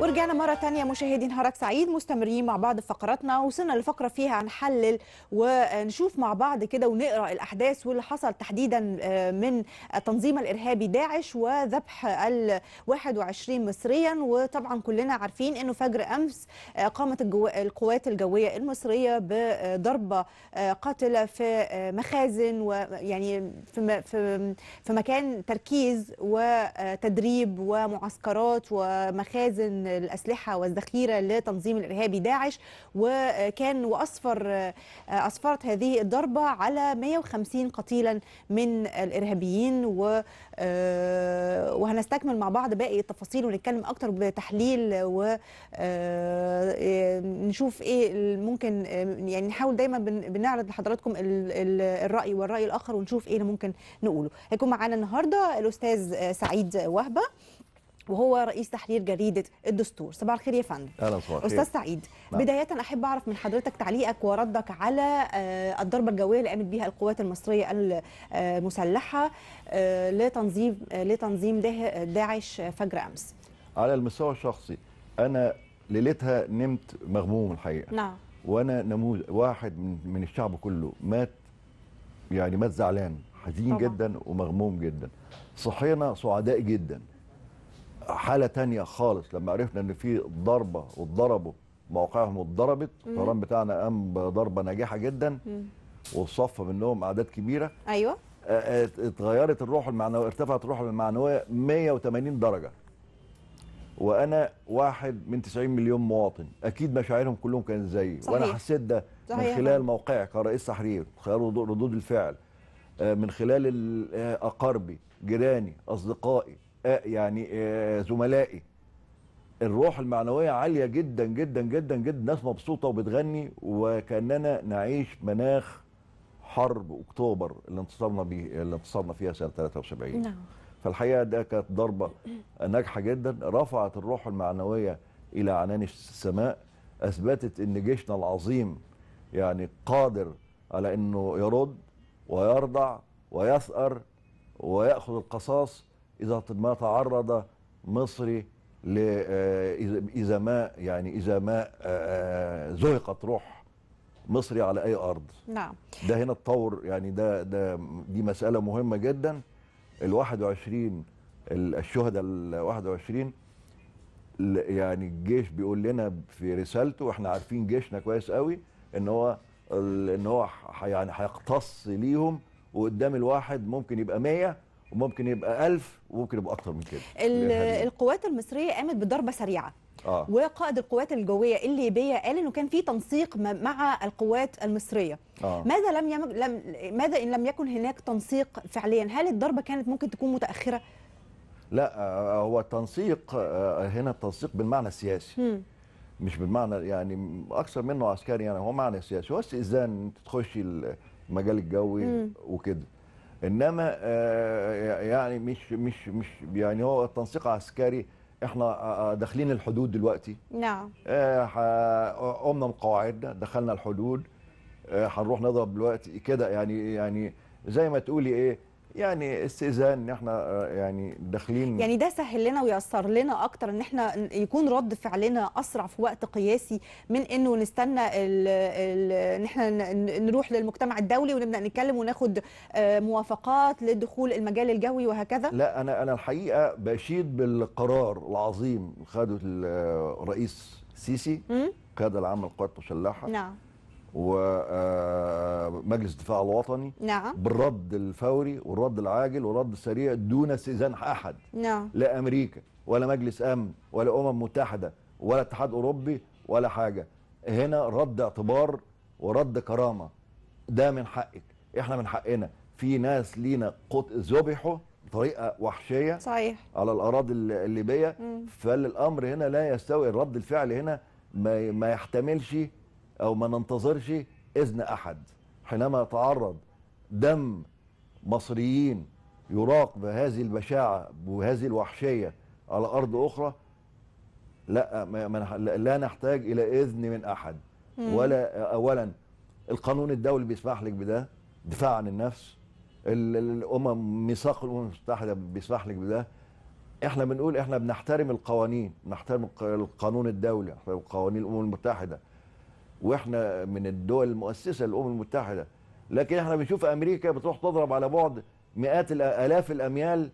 ورجعنا مرة تانية مشاهدين نهارك سعيد مستمرين مع بعض فقراتنا وصلنا لفقرة فيها هنحلل ونشوف مع بعض كده ونقرأ الأحداث واللي حصل تحديدا آه، من التنظيم الإرهابي داعش وذبح ال 21 مصريا وطبعا كلنا عارفين أنه فجر أمس آه، قامت القوات الجوية المصرية بضربة آه، قاتلة في مخازن ويعني في مكان تركيز وتدريب ومعسكرات ومخازن الأسلحة والذخيرة لتنظيم الإرهابي داعش وكان وأصفر أصفرت هذه الضربة على 150 قتيلا من الإرهابيين و آه، وهنستكمل مع بعض باقي التفاصيل ونتكلم أكتر بتحليل ونشوف آه، إيه ممكن آه، يعني نحاول دايما بنعرض لحضراتكم الرأي والرأي الآخر ونشوف إيه اللي ممكن نقوله هيكون معانا النهارده الأستاذ سعيد وهبة وهو رئيس تحرير جريده الدستور صباح الخير يا فندم اهلا صباح استاذ سعيد نعم. بدايه احب اعرف من حضرتك تعليقك وردك على آه، الضربه الجويه اللي قامت بها القوات المصريه المسلحه آه، لتنظيم آه، لتنظيم داعش فجر امس على المستوى الشخصي انا ليلتها نمت مغموم الحقيقه نعم وانا نموذج واحد من, من الشعب كله مات يعني مات زعلان حزين طبعا. جدا ومغموم جدا صحينا سعداء جدا حاله تانية خالص لما عرفنا ان في ضربه واتضربوا مواقعهم واتضربت الطيران بتاعنا قام بضربه ناجحه جدا وصف منهم اعداد كبيره ايوه آه، آه، اتغيرت الروح المعنويه ارتفعت الروح المعنويه 180 درجه وانا واحد من 90 مليون مواطن اكيد مشاعرهم كلهم كانت زيي وانا حسيت ده صحيح. آه، من خلال موقعي كرئيس تحرير خلال ردود الفعل من خلال اقاربي جيراني اصدقائي آه، يعني آه، زملائي الروح المعنويه عاليه جدا جدا جدا جدا ناس مبسوطه وبتغني وكاننا نعيش مناخ حرب اكتوبر اللي انتصرنا بيه اللي انتصرنا فيها سنه 73 نعم فالحقيقه ده كانت ضربه ناجحه جدا رفعت الروح المعنويه الى عنان السماء اثبتت ان جيشنا العظيم يعني قادر على انه يرد ويرضع ويثأر وياخذ القصاص اذا ما تعرض مصري آه، اذا ما يعني اذا ما آه، آه، زهقت روح مصري على اي ارض نعم ده هنا الطور يعني ده ده دي مساله مهمه جدا ال 21 الشهداء ال 21 يعني الجيش بيقول لنا في رسالته واحنا عارفين جيشنا كويس قوي ان هو ان هو يعني هيقتص ليهم وقدام الواحد ممكن يبقى 100 وممكن يبقى 1000 وممكن يبقى اكتر من كده القوات المصريه قامت بضربه سريعه آه. وقائد القوات الجويه الليبيه قال انه كان في تنسيق مع القوات المصريه آه. ماذا لم, يم... لم ماذا ان لم يكن هناك تنسيق فعليا هل الضربه كانت ممكن تكون متاخره لا آه، هو التنسيق آه، هنا التنسيق بالمعنى السياسي م. مش بالمعنى يعني اكثر منه عسكري يعني هو معنى سياسي هو استئذان تخشي المجال الجوي وكده انما آه، آه، يعني مش مش مش يعني هو التنسيق عسكري احنا آه، داخلين الحدود دلوقتي نعم قمنا بقواعدنا دخلنا الحدود هنروح نضرب دلوقتي كده يعني يعني زي ما تقولي ايه يعني استئذان ان احنا آه، يعني داخلين يعني ده سهل لنا ويسر لنا اكتر ان احنا يكون رد فعلنا اسرع في وقت قياسي من انه نستنى ان احنا نروح للمجتمع الدولي ونبدا نتكلم وناخد آه، موافقات لدخول المجال الجوي وهكذا لا انا انا الحقيقه بشيد بالقرار العظيم خده الرئيس آه، السيسي قياده العام للقوات المسلحه نعم ومجلس الدفاع الوطني نعم. بالرد الفوري والرد العاجل والرد السريع دون استئذان احد نعم. لا امريكا ولا مجلس امن ولا امم متحده ولا اتحاد اوروبي ولا حاجه هنا رد اعتبار ورد كرامه ده من حقك احنا من حقنا في ناس لينا قط... ذبحوا بطريقه وحشيه صحيح على الاراضي الليبيه فالامر هنا لا يستوي الرد الفعل هنا ما, ما يحتملش أو ما ننتظرش إذن أحد حينما يتعرض دم مصريين يراق بهذه البشاعة وهذه الوحشية على أرض أخرى لا لا نحتاج إلى إذن من أحد ولا أولا القانون الدولي بيسمح لك بده دفاع عن النفس الامم ميثاق الامم المتحده بيسمح لك بده احنا بنقول احنا بنحترم القوانين نحترم القانون الدولي قوانين الامم المتحده واحنا من الدول المؤسسه للامم المتحده لكن احنا بنشوف امريكا بتروح تضرب على بعد مئات الاف الاميال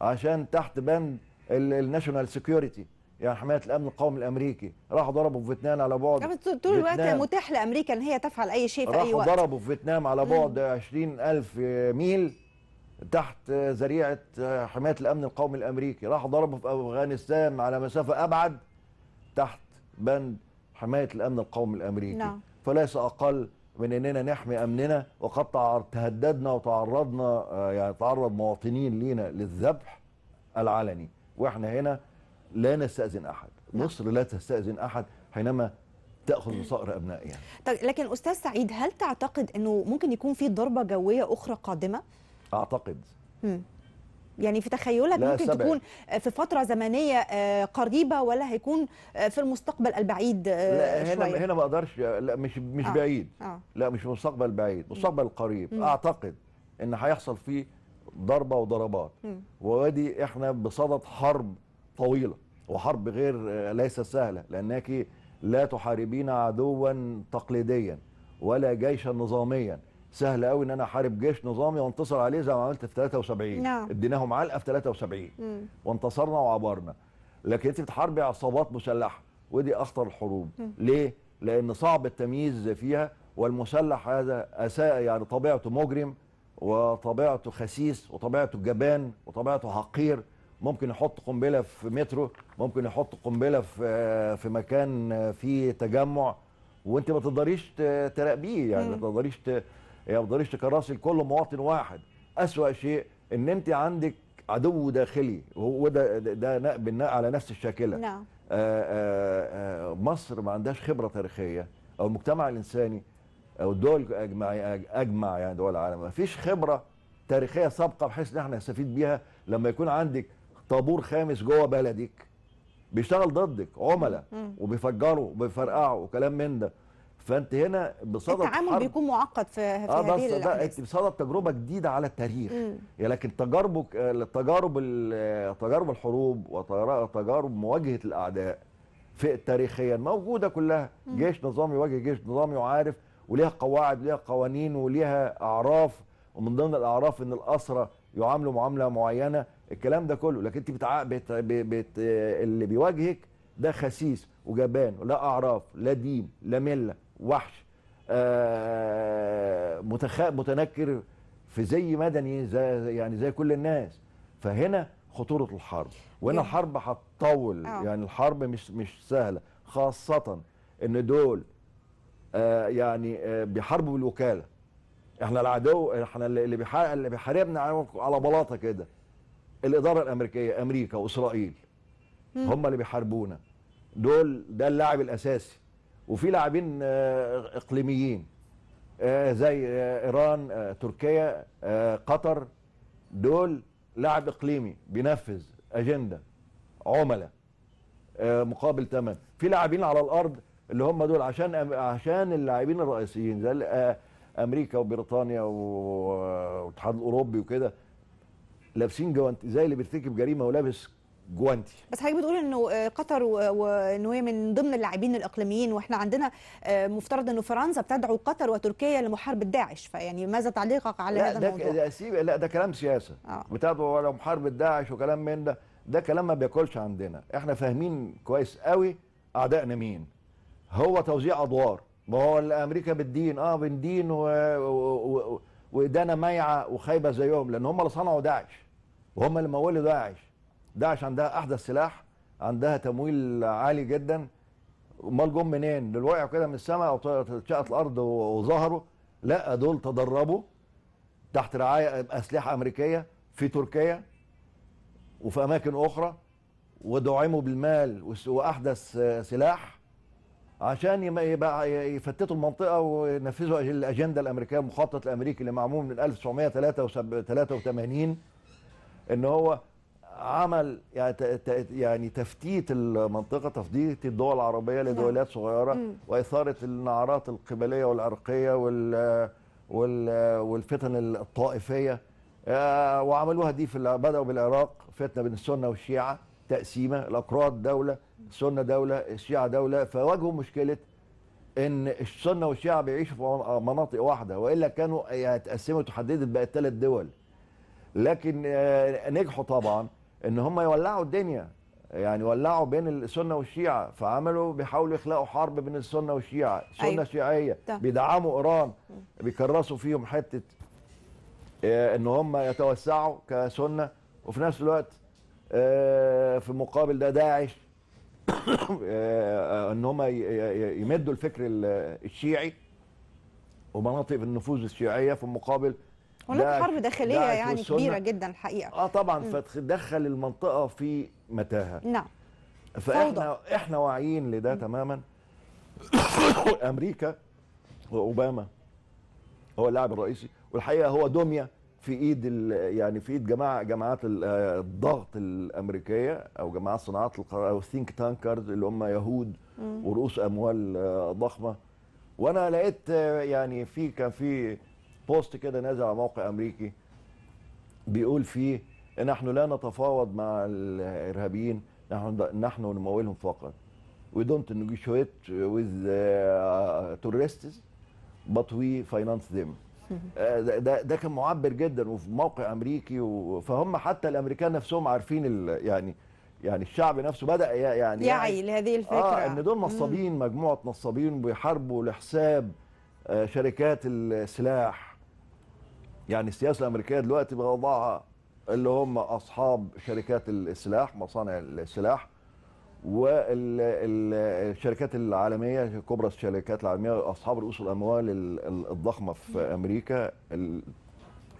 عشان تحت بند الناشونال سيكيورتي يعني حمايه الامن القومي الامريكي راحوا ضربوا في فيتنام على بعد طول الوقت متاح لامريكا ان هي تفعل اي شيء في اي وقت راحوا ضربوا في فيتنام على بعد 20000 ميل تحت ذريعه حمايه الامن القومي الامريكي راحوا ضربوا في افغانستان على مسافه ابعد تحت بند حماية الأمن القومي الأمريكي نعم. فليس أقل من أننا نحمي أمننا وقد تهددنا وتعرضنا آه، يعني تعرض مواطنين لينا للذبح العلني وإحنا هنا لا نستأذن أحد نعم. مصر لا تستأذن أحد حينما تاخذ بصقر ابنائها طيب لكن استاذ سعيد هل تعتقد انه ممكن يكون في ضربه جويه اخرى قادمه اعتقد مم. يعني في تخيلك ممكن سبع. تكون في فتره زمنيه آه، قريبه ولا هيكون آه، في المستقبل البعيد آه، لا هنا شوية. هنا ما اقدرش لا مش مش آه. بعيد آه. لا مش مستقبل بعيد مستقبل قريب م. اعتقد ان هيحصل فيه ضربه وضربات وادي احنا بصدد حرب طويله وحرب غير ليس سهله لانك لا تحاربين عدوا تقليديا ولا جيشا نظاميا سهل قوي ان انا احارب جيش نظامي وانتصر عليه زي ما عملت في 73 نعم اديناهم علقه في 73 مم. وانتصرنا وعبرنا لكن انت بتحاربي عصابات مسلحه ودي اخطر الحروب مم. ليه؟ لان صعب التمييز فيها والمسلح هذا اساء يعني طبيعته مجرم وطبيعته خسيس وطبيعته جبان وطبيعته حقير ممكن يحط قنبله في مترو ممكن يحط قنبله في في مكان فيه تجمع وانت ما تقدريش تراقبيه يعني ما تقدريش هي ما تقدريش تكرسي لكل مواطن واحد اسوا شيء ان انت عندك عدو داخلي وده ده بناء على نفس الشاكله نعم آه، آه، آه، مصر ما عندهاش خبره تاريخيه او المجتمع الانساني او الدول اجمع اجمع يعني دول العالم ما فيش خبره تاريخيه سابقه بحيث ان احنا نستفيد بيها لما يكون عندك طابور خامس جوه بلدك بيشتغل ضدك عملاء وبيفجروا وبيفرقعوا وكلام من ده فانت هنا بصدد التعامل بيكون معقد في, في آه هذه بس ده انت بصدد تجربه جديده على التاريخ يعني لكن تجاربك آه، تجارب آه، تجارب الحروب وتجارب مواجهه الاعداء في تاريخيا موجوده كلها مم. جيش نظامي يواجه جيش نظامي وعارف وليها قواعد وليها قوانين وليها اعراف ومن ضمن الاعراف ان الاسرى يعاملوا معامله معينه الكلام ده كله لكن انت بتع... بت... بت... اللي بيواجهك ده خسيس وجبان ولا اعراف لا دين لا مله وحش آه، متخ... متنكر في زي مدني زي يعني زي كل الناس فهنا خطوره الحرب وهنا إيه؟ الحرب هتطول آه. يعني الحرب مش مش سهله خاصه ان دول آه، يعني بيحاربوا بالوكاله احنا العدو احنا اللي اللي بيحاربنا على بلاطه كده الاداره الامريكيه امريكا واسرائيل هم اللي بيحاربونا دول ده اللاعب الاساسي وفي لاعبين آه، اقليميين آه، زي آه، ايران تركيا قطر دول لاعب اقليمي بينفذ اجنده عملاء مقابل ثمن في لاعبين على الارض اللي هم دول عشان عشان اللاعبين الرئيسيين زي امريكا وبريطانيا والاتحاد الاوروبي وكده لابسين جوانتي زي اللي بيرتكب جريمه ولابس جوانتي بس حضرتك بتقول انه آه، قطر وان هي من ضمن اللاعبين الاقليميين واحنا عندنا آه، مفترض انه فرنسا بتدعو قطر وتركيا لمحاربه داعش فيعني ماذا تعليقك على هذا الموضوع؟ الموضوع؟ ده سيب لا ده كلام سياسه آه. بتدعو لمحاربه داعش وكلام من ده ده كلام ما بياكلش عندنا احنا فاهمين كويس قوي اعدائنا مين هو توزيع ادوار ما هو امريكا بالدين اه بندين و... و... و... مايعة وخايبة زيهم لأن هم اللي صنعوا داعش وهم اللي مولوا داعش داعش عندها احدث سلاح عندها تمويل عالي جدا امال جم منين؟ دول وقعوا كده من السماء او اتشقت الارض وظهروا لا دول تدربوا تحت رعايه اسلحه امريكيه في تركيا وفي اماكن اخرى ودعموا بالمال واحدث سلاح عشان يبقى يفتتوا المنطقه وينفذوا الاجنده الامريكيه المخطط الامريكي اللي معمول من 1983 ان هو عمل يعني, يعني تفتيت المنطقه تفتيت الدول العربيه نعم. لدولات صغيره واثاره النعرات القبليه والعرقيه وال والفتن الطائفيه آه، وعملوها دي في بداوا بالعراق فتنه بين السنه والشيعه تقسيمه الاكراد دوله السنه دوله الشيعه دوله فواجهوا مشكله ان السنه والشيعه بيعيشوا في مناطق واحده والا كانوا هيتقسموا يعني تحددت بقت ثلاث دول لكن آه، نجحوا طبعا ان هم يولعوا الدنيا يعني ولعوا بين السنه والشيعه فعملوا بيحاولوا يخلقوا حرب بين السنه والشيعه سنه أيوة. شيعيه بيدعموا ايران بيكرسوا فيهم حته آه، ان هم يتوسعوا كسنه وفي نفس الوقت آه، في مقابل ده داعش آه، ان هم يمدوا الفكر الشيعي ومناطق النفوذ الشيعيه في المقابل هناك ده حرب داخليه ده يعني كبيره جدا الحقيقه اه طبعا م. فتدخل المنطقه في متاهه نعم فاحنا فوضى. احنا واعيين لده تماما امريكا واوباما هو اللاعب الرئيسي والحقيقه هو دميه في ايد يعني في ايد جماعه جماعات الضغط الامريكيه او جماعات صناعه القرار او الثينك تانكرز اللي هم يهود ورؤوس اموال آه، ضخمه وانا لقيت آه، يعني في كان في بوست كده نازل على موقع امريكي بيقول فيه نحن لا نتفاوض مع الارهابيين نحن نحن نمولهم فقط وي دونت نيجوشيت with تورستس بات وي فاينانس ذيم ده ده كان معبر جدا وفي موقع امريكي فهم حتى الامريكان نفسهم عارفين يعني يعني الشعب نفسه بدا يعني يعي لهذه الفكره اه ان دول نصابين مجموعه نصابين بيحاربوا لحساب آه، شركات السلاح يعني السياسه الامريكيه دلوقتي بقى وضعها اللي هم اصحاب شركات السلاح مصانع السلاح والشركات العالميه كبرى الشركات العالميه اصحاب رؤوس الاموال الضخمه في امريكا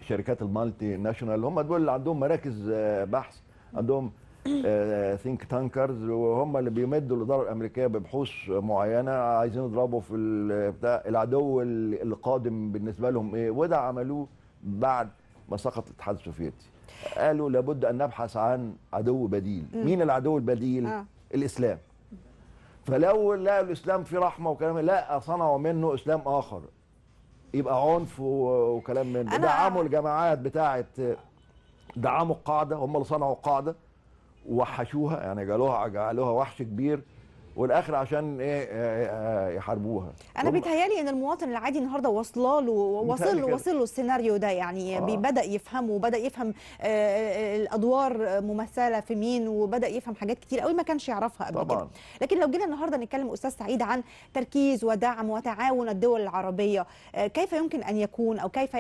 الشركات المالتي ناشونال هم دول اللي عندهم مراكز آه، بحث عندهم ثينك آه، تانكرز وهم اللي بيمدوا الاداره الامريكيه ببحوث معينه عايزين يضربوا في بتاع العدو القادم بالنسبه لهم ايه وده عملوه بعد ما سقط الاتحاد السوفيتي قالوا لابد ان نبحث عن عدو بديل م. مين العدو البديل آه. الاسلام فلو لا الاسلام في رحمه وكلام لا صنعوا منه اسلام اخر يبقى عنف وكلام من ده دعموا الجماعات بتاعه دعموا القاعده هم اللي صنعوا القاعده وحشوها يعني جعلوها جعلوها وحش كبير والاخر عشان ايه, إيه،, إيه، يحاربوها انا بيتهيالي ان المواطن العادي النهارده واصله له واصل له واصل له السيناريو ده يعني آه. بدا يفهمه وبدا يفهم آه، آه، الادوار ممثله في مين وبدا يفهم حاجات كتير قوي ما كانش يعرفها قبل طبعا. كده لكن لو جينا النهارده نتكلم استاذ سعيد عن تركيز ودعم وتعاون الدول العربيه آه، كيف يمكن ان يكون او كيف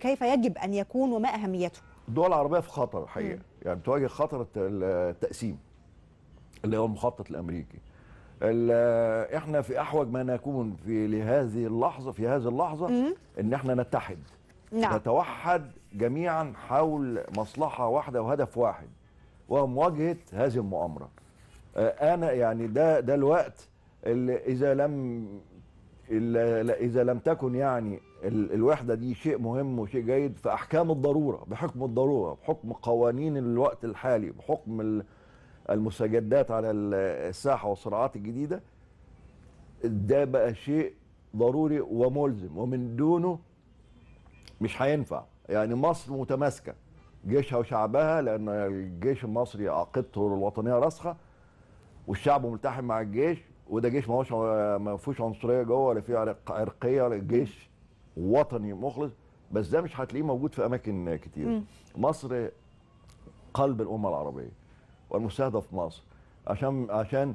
كيف يجب ان يكون وما اهميته الدول العربيه في خطر الحقيقه يعني بتواجه خطر التقسيم اللي هو المخطط الامريكي احنا في احوج ما نكون في لهذه اللحظه في هذه اللحظه ان احنا نتحد نعم. نتوحد جميعا حول مصلحه واحده وهدف واحد وهو مواجهه هذه المؤامره آه، انا يعني ده ده الوقت اللي اذا لم اللي اذا لم تكن يعني الوحده دي شيء مهم وشيء جيد فاحكام الضروره بحكم الضروره بحكم قوانين الوقت الحالي بحكم المستجدات على الساحه والصراعات الجديده ده بقى شيء ضروري وملزم ومن دونه مش هينفع يعني مصر متماسكه جيشها وشعبها لان الجيش المصري عقيدته الوطنيه راسخه والشعب ملتحم مع الجيش وده جيش ما هوش ما فيهوش عنصريه جوه ولا فيه عرقيه ولا جيش وطني مخلص بس ده مش هتلاقيه موجود في اماكن كتير مصر قلب الامه العربيه والمستهدف مصر عشان عشان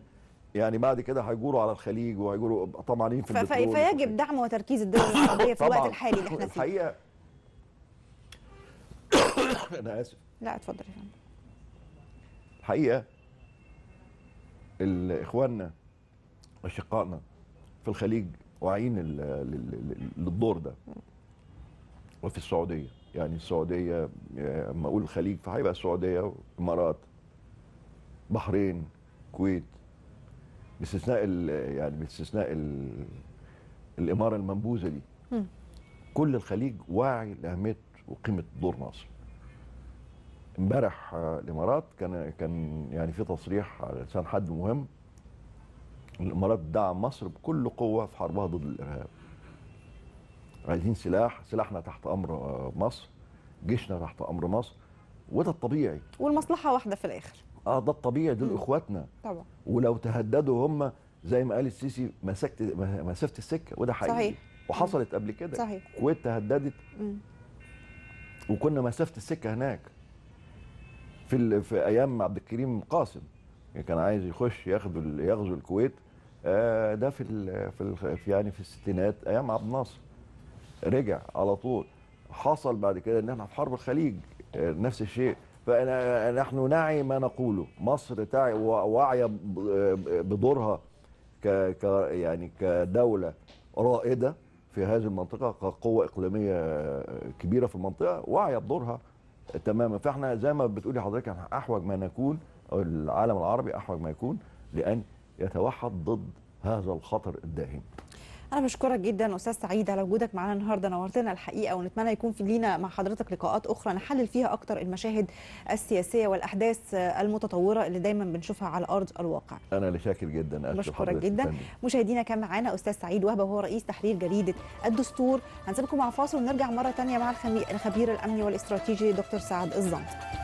يعني بعد كده هيجوروا على الخليج وهيجوروا طمعانين في البترول فيجب دعم وتركيز الدول العربيه في الوقت الحالي اللي احنا فيه الحقيقه انا اسف لا اتفضل يا فندم الحقيقه اخواننا اشقائنا في الخليج واعيين للدور ده وفي السعوديه يعني السعوديه لما آه، اقول الخليج فهيبقى السعوديه والامارات بحرين الكويت باستثناء يعني باستثناء الاماره المنبوذه دي كل الخليج واعي لاهميه وقيمه دور مصر امبارح الامارات كان كان يعني في تصريح على لسان حد مهم الامارات دعم مصر بكل قوه في حربها ضد الارهاب عايزين سلاح سلاحنا تحت امر مصر جيشنا تحت امر مصر وده الطبيعي والمصلحه واحده في الاخر اه ده الطبيعي دول اخواتنا طبعا ولو تهددوا هم زي ما قال السيسي مسكت مسافه السكه وده حقيقي صحيح وحصلت قبل كده صحيح الكويت تهددت وكنا مسافه السكه هناك في في ايام عبد الكريم قاسم يعني كان عايز يخش ياخد يغزو الكويت آه، ده في في يعني في الستينات ايام عبد الناصر رجع على طول حصل بعد كده ان احنا في حرب الخليج آه، نفس الشيء فنحن نعي ما نقوله مصر تعي واعيه بدورها ك يعني كدوله رائده في هذه المنطقه كقوه اقليميه كبيره في المنطقه واعيه بدورها تماما فاحنا زي ما بتقولي حضرتك احوج ما نكون او العالم العربي احوج ما يكون لان يتوحد ضد هذا الخطر الداهم انا بشكرك جدا استاذ سعيد على وجودك معانا النهارده نورتنا الحقيقه ونتمنى يكون في لينا مع حضرتك لقاءات اخرى نحلل فيها اكتر المشاهد السياسيه والاحداث المتطوره اللي دايما بنشوفها على ارض الواقع انا اللي شاكر جدا بشكرك جدا مشاهدينا كان معانا استاذ سعيد وهبه وهو رئيس تحرير جريده الدستور هنسيبكم مع فاصل ونرجع مره ثانيه مع الخبير الامني والاستراتيجي دكتور سعد الزنطي